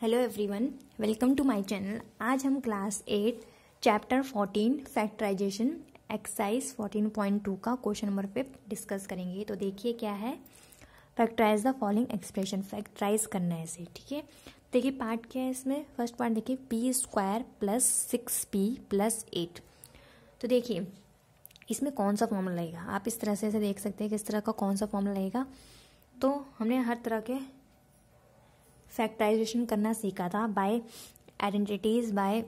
hello everyone welcome to my channel आज हम class eight chapter fourteen factorization exercise fourteen point two का question number fifth discuss करेंगे तो देखिए क्या है factorize the following expression factorize करना है इसे ठीक है देखिए पार्ट क्या है इसमें फर्स्ट पार्ट देखिए P square plus six P plus eight तो देखिए इसमें कौन सा फॉर्मूला लगेगा आप इस तरह से इसे देख सकते हैं किस तरह का कौन सा फॉर्मूला लगेगा तो हमने हर तरह के फैक्टराइजेशन करना सीखा था by identities by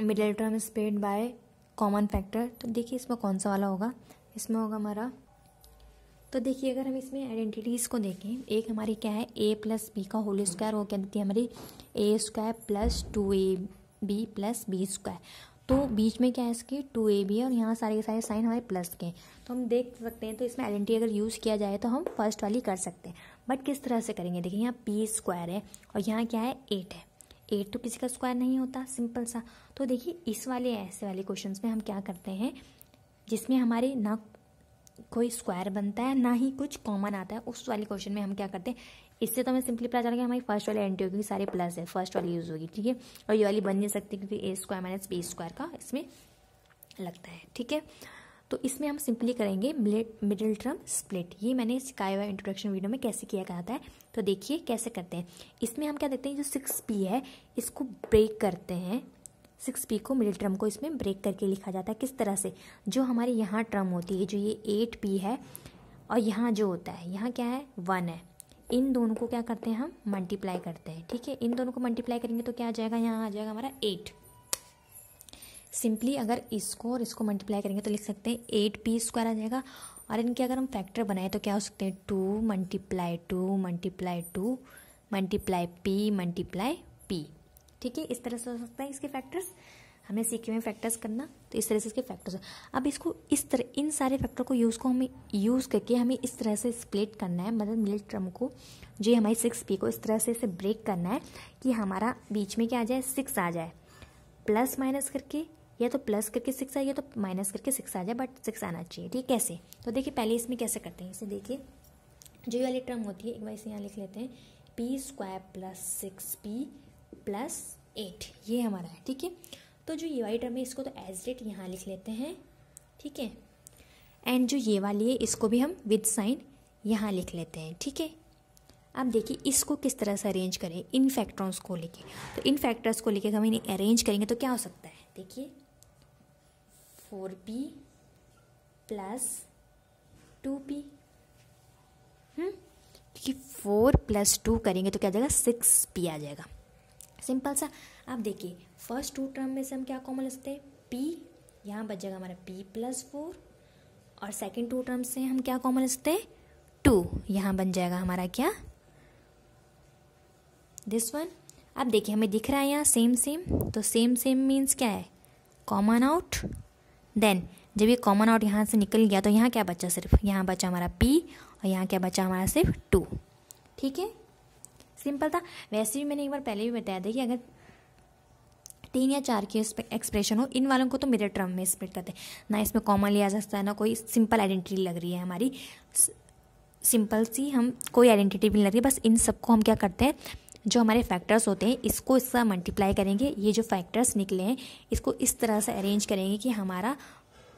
middle term split by common factor तो देखिए इसमें कौन सा वाला होगा इसमें होगा हमारा तो देखिए अगर हम इसमें आइडेंटिटीज़ को देखें एक हमारी क्या है ए प्लस बी का होल स्क्वायर वो क्या देती है हमारी A square plus two A B plus B square तो बीच में क्या है इसकी टू ए भी है और यहाँ सारे के सारे साइन हमारे प्लस के हैं तो हम देख सकते हैं तो इसमें आइडेंटिटी अगर यूज़ किया जाए तो हम फर्स्ट वाली कर सकते हैं बट किस तरह से करेंगे देखिए यहाँ पी स्क्वायर है और यहाँ क्या है एट है एट तो किसी का स्क्वायर नहीं होता सिंपल सा तो देखिए इस वाले ऐसे वाले क्वेश्चन में हम क्या करते हैं जिसमें हमारे ना कोई स्क्वायर बनता है ना ही कुछ कॉमन आता है उस वाले क्वेश्चन में हम क्या करते हैं इससे तो हमें सिंपली पता कि हमारी फर्स्ट वाली एंट्री होगी सारे प्लस है फर्स्ट वाली यूज़ होगी ठीक है और ये वाली बन नहीं सकती क्योंकि A square minus B square का इसमें लगता है ठीक है तो इसमें हम सिंपली करेंगे मिडिल टर्म स्प्लिट ये मैंने सिखाया हुआ इंट्रोडक्शन वीडियो में कैसे किया जाता है तो देखिए कैसे करते हैं इसमें हम क्या देखते हैं जो सिक्स पी है इसको ब्रेक करते हैं सिक्स पी को मिडिल टर्म को इसमें ब्रेक करके लिखा जाता है किस तरह से जो हमारे यहाँ टर्म होती है जो ये एट पी है और यहाँ जो होता है यहाँ क्या है वन है इन दोनों को क्या करते हैं हम मल्टीप्लाई करते हैं ठीक है इन दोनों को मल्टीप्लाई करेंगे तो क्या आ जाएगा यहाँ आ जाएगा हमारा एट सिंपली अगर इसको और इसको मल्टीप्लाई करेंगे तो लिख सकते हैं एट पी स्क्वायर आ जाएगा और इनके अगर हम फैक्टर बनाए तो क्या हो सकते हैं two multiply two multiply two multiply P multiply P ठीक है इस तरह से हो सकता है इसके फैक्टर्स हमें सीखे हुए फैक्टर्स करना तो इस तरह से इसके फैक्टर्स अब इसको इस तरह इन सारे फैक्टर को यूज़ को हमें यूज़ करके हमें इस तरह से स्प्लिट करना है मतलब मिल ट्रम को जो हमारी सिक्स पी को इस तरह से इसे ब्रेक करना है कि हमारा बीच में क्या आ जाए सिक्स आ जाए प्लस माइनस करके या तो प्लस करके सिक्स आए या तो माइनस करके सिक्स आ जाए बट सिक्स आना चाहिए ठीक है कैसे तो देखिए पहले इसमें कैसे करते हैं इसे देखिए जो वाली टर्म होती है एक बार इसे यहाँ लिख लेते हैं P square plus six P plus eight ये हमारा है ठीक है तो जो ये वाली टर्म है इसको तो एज डेट यहाँ लिख लेते हैं ठीक है एंड जो ये वाली है इसको भी हम विद साइन यहाँ लिख लेते हैं ठीक है अब देखिए इसको किस तरह से अरेंज करें इन फैक्टर्स को लेके तो इन फैक्टर्स को लेके हम इन्हें अरेंज करेंगे तो क्या हो सकता है देखिए four P plus two P क्योंकि फोर प्लस टू करेंगे तो क्या आ जाएगा सिक्स पी आ जाएगा सिंपल सा आप देखिए फर्स्ट टू टर्म में से हम क्या कॉमन ले सकते हैं पी यहाँ बच जाएगा हमारा पी प्लस फोर और सेकेंड टू टर्म से हम क्या कॉमन ले सकते हैं टू यहाँ बन जाएगा हमारा क्या दिस वन अब देखिए हमें दिख रहा है यहाँ सेम सेम तो सेम सेम मीन्स क्या है कॉमन आउट देन जब ये कॉमन आउट यहाँ से निकल गया तो यहाँ क्या बचा सिर्फ यहाँ बचा हमारा पी और यहाँ क्या बचा हमारा सिर्फ टू ठीक है सिंपल था वैसे भी मैंने एक बार पहले भी बताया था कि अगर तीन या चार के एक्सप्रेशन हो इन वालों को तो मेरे टर्म में स्प्लिट करते हैं ना इसमें कॉमन लिया जा सकता है ना कोई सिंपल आइडेंटिटी लग रही है हमारी सिंपल सी हम कोई आइडेंटिटी भी नहीं लग रही बस इन सबको हम क्या करते हैं जो हमारे फैक्टर्स होते हैं इसको इसका मल्टीप्लाई करेंगे ये जो फैक्टर्स निकले हैं इसको इस तरह से अरेंज करेंगे कि हमारा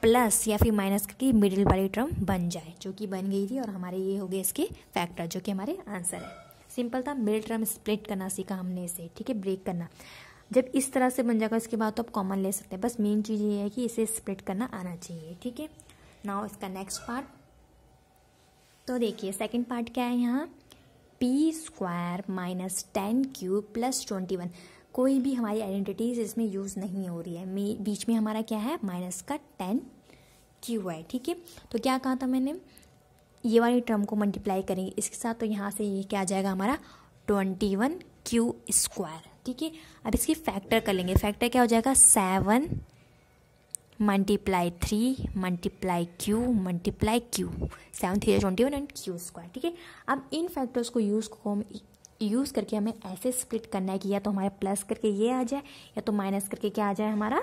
प्लस या फिर माइनस की मिडिल वाली टर्म बन जाए जो कि बन गई थी और हमारे ये हो गए इसके फैक्टर जो कि हमारे आंसर है सिंपल था मिडिल टर्म स्प्लिट करना सीखा हमने इसे ठीक है ब्रेक करना जब इस तरह से बन जाएगा इसके बाद तो आप कॉमन ले सकते हैं बस मेन चीज़ ये है कि इसे स्प्लिट करना आना चाहिए ठीक है नाउ इसका नेक्स्ट पार्ट तो देखिए सेकंड पार्ट क्या है यहाँ P square minus ten cube plus twenty one कोई भी हमारी आइडेंटिटीज़ इसमें यूज़ नहीं हो रही है बीच में हमारा क्या है माइनस का टेन क्यू है ठीक है तो क्या कहा था मैंने ये वाली टर्म को मल्टीप्लाई करेंगे इसके साथ तो यहाँ से ये क्या आ जाएगा हमारा ट्वेंटी वन क्यू स्क्वायर ठीक है अब इसकी फैक्टर कर लेंगे फैक्टर क्या हो जाएगा seven multiply three multiply Q multiply Q seven three twenty one and Q square ठीक है अब इन फैक्टर्स को यूज़ को हम यूज़ करके हमें ऐसे स्प्लिट करना है कि या तो हमारे प्लस करके ये आ जाए या तो माइनस करके क्या आ जाए हमारा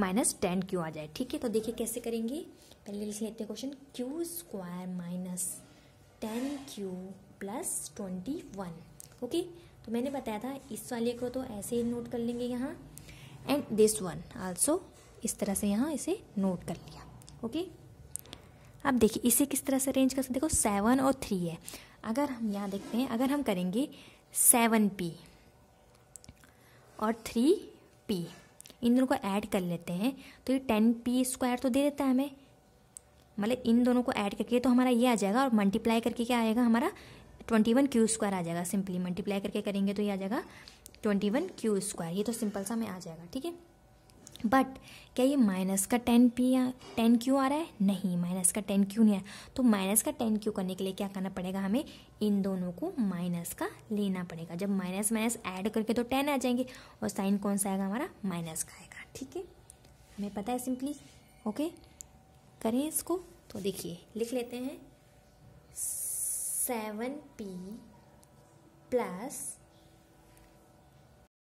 माइनस टेन क्यू आ जाए ठीक है तो देखिए कैसे करेंगे पहले लिख लेते हैं question Q square minus ten Q plus twenty one okay तो मैंने बताया था इस वाले को तो ऐसे ही नोट कर लेंगे यहाँ एंड दिस वन आल्सो इस तरह से यहाँ इसे नोट कर लिया ओके अब देखिए इसे किस तरह से अरेंज कर सकते देखो सेवन और थ्री है अगर हम यहाँ देखते हैं अगर हम करेंगे सेवन पी और थ्री पी इन दोनों को ऐड कर लेते हैं तो ये टेन पी स्क्वायर तो दे देता है हमें मतलब इन दोनों को ऐड करके तो हमारा ये आ जाएगा और मल्टीप्लाई करके क्या आएगा हमारा ट्वेंटी वन क्यू स्क्वायर आ जाएगा सिंपली मल्टीप्लाई करके करेंगे तो ये आ जाएगा ट्वेंटी वन क्यू स्क्वायर ये तो सिंपल सा में आ जाएगा ठीक है बट क्या ये माइनस का टेन पी या टेन क्यू आ रहा है नहीं माइनस का टेन क्यू नहीं है तो माइनस का टेन क्यू करने के लिए क्या करना पड़ेगा हमें इन दोनों को माइनस का लेना पड़ेगा जब माइनस माइनस ऐड करके तो टेन आ जाएंगे और साइन कौन सा आएगा हमारा माइनस का आएगा ठीक है हमें पता है सिंपली ओके करें इसको तो देखिए लिख लेते हैं सेवन पी प्लस